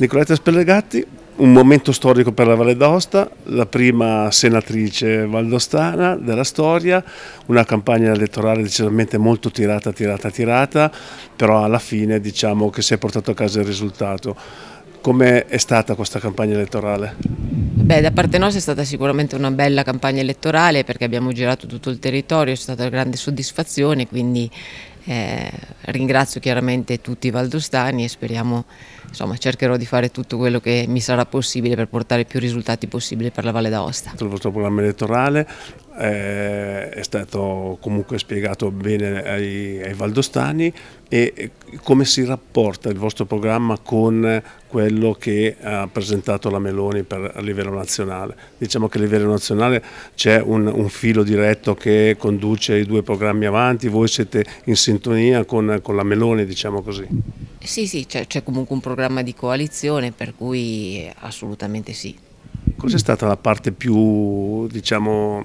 Nicoletta Spellegatti, un momento storico per la Valle d'Aosta, la prima senatrice valdostana della storia, una campagna elettorale decisamente molto tirata, tirata, tirata, però alla fine diciamo che si è portato a casa il risultato. Come è stata questa campagna elettorale? Beh, da parte nostra è stata sicuramente una bella campagna elettorale perché abbiamo girato tutto il territorio, è stata una grande soddisfazione, quindi eh, ringrazio chiaramente tutti i valdostani e speriamo, insomma, cercherò di fare tutto quello che mi sarà possibile per portare più risultati possibili per la Valle d'Aosta. Il vostro programma elettorale eh, è stato comunque spiegato bene ai, ai valdostani e come si rapporta il vostro programma con quello che ha presentato la Meloni per, a livello nazionale. Diciamo che a livello nazionale c'è un, un filo diretto che conduce i due programmi avanti, voi siete in sintonia sintonia con, con la Meloni, diciamo così. Sì, sì, c'è comunque un programma di coalizione, per cui assolutamente sì. Cos'è stata la parte più, diciamo,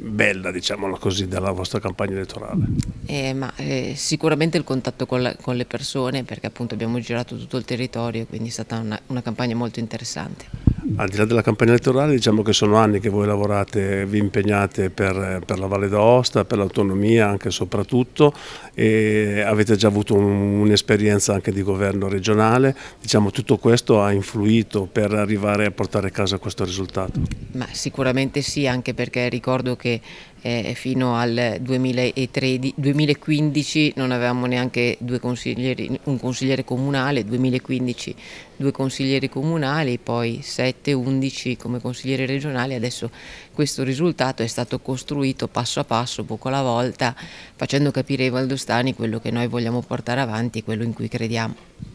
bella, diciamola così, della vostra campagna elettorale? Eh, ma, eh, sicuramente il contatto con, la, con, le persone, perché appunto abbiamo girato tutto il territorio, quindi è stata una, una campagna molto interessante al di là della campagna elettorale diciamo che sono anni che voi lavorate, vi impegnate per, per la Valle d'Aosta, per l'autonomia anche e soprattutto e avete già avuto un'esperienza anche di governo regionale, diciamo tutto questo ha influito per arrivare a portare a casa questo risultato? Ma sicuramente sì, anche perché ricordo che eh, fino al 2013, 2015 non avevamo neanche un consigliere comunale, 2015 due consiglieri comunali, poi 7-11 come consiglieri regionali, adesso questo risultato è stato costruito passo a passo, poco alla volta, facendo capire ai valdostani quello che noi vogliamo portare avanti e quello in cui crediamo.